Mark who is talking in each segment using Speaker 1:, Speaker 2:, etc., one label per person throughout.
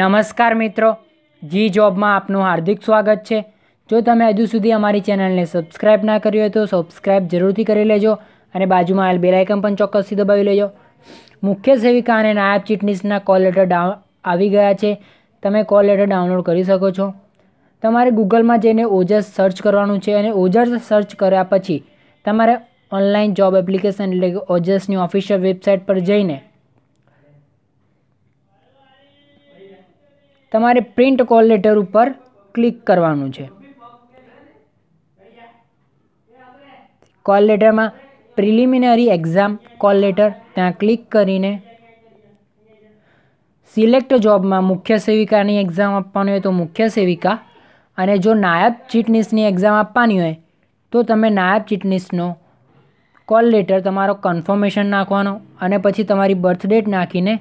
Speaker 1: નમસ્કાર મિત્રો જી જોબમાં આપનું હાર્દિક સ્વાગત છે જો તમે હજુ સુધી અમારી ચેનલને સબસ્ક્રાઇબ ના કરી હોય તો સબસ્ક્રાઇબ જરૂરથી કરી લેજો અને બાજુમાં આવેલ બેલાઇકન પણ ચોક્કસથી દબાવી લેજો મુખ્ય સેવિકા અને નાયબ ચીટનીસના કોલ લેટર ડાઉન આવી ગયા છે તમે કોલ લેટર ડાઉનલોડ કરી શકો છો તમારે ગૂગલમાં જઈને ઓજસ સર્ચ કરવાનું છે અને ઓજસ સર્ચ કર્યા પછી તમારે ઓનલાઈન જોબ એપ્લિકેશન એટલે કે ઓજસની ઓફિશિયલ વેબસાઇટ પર જઈને તમારે પ્રિન્ટ કોલ લેટર ઉપર ક્લિક કરવાનું છે કોલ લેટરમાં પ્રિલિમિનરી એક્ઝામ કોલ લેટર ત્યાં ક્લિક કરીને સિલેક્ટ જોબમાં મુખ્ય સેવિકાની એક્ઝામ આપવાની હોય તો મુખ્ય સેવિકા અને જો નાયબ ચીટનીસની એક્ઝામ આપવાની હોય તો તમે નાયબ ચીટનીસનો કોલ લેટર તમારો કન્ફર્મેશન નાખવાનો અને પછી તમારી બર્થ ડેટ નાખીને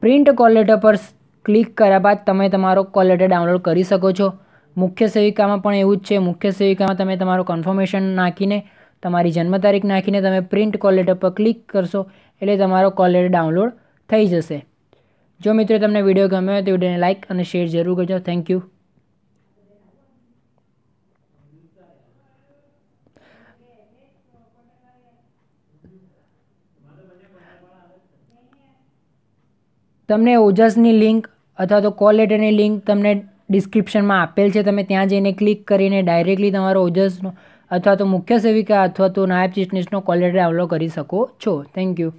Speaker 1: પ્રિન્ટ કોલ લેટર પર ક્લિક કર્યા બાદ તમે તમારો કોલ લેટર ડાઉનલોડ કરી શકો છો મુખ્ય સેવિકામાં પણ એવું જ છે મુખ્ય સેવિકામાં તમે તમારું કન્ફર્મેશન નાખીને તમારી જન્મ તારીખ નાખીને તમે પ્રિન્ટ કોલ લેટર પર ક્લિક કરશો એટલે તમારો કોલ લેટર ડાઉનલોડ થઈ જશે જો મિત્રો તમને વિડીયો ગમ્યો હોય તો વિડીયોને લાઇક અને શેર જરૂર કરજો થેન્ક યુ તમને ઓજસની લિંક અથવા તો કોલ લેટરની લિંક તમને ડિસ્ક્રિપ્શનમાં આપેલ છે તમે ત્યાં જઈને ક્લિક કરીને ડાયરેક્ટલી તમારો ઓજસનો અથવા તો મુખ્ય સેવિકા અથવા તો નાયબ ચીફ મિનિસ્ટરનો કોલ લેટર ડાઉનલોડ કરી શકો છો થેન્ક યુ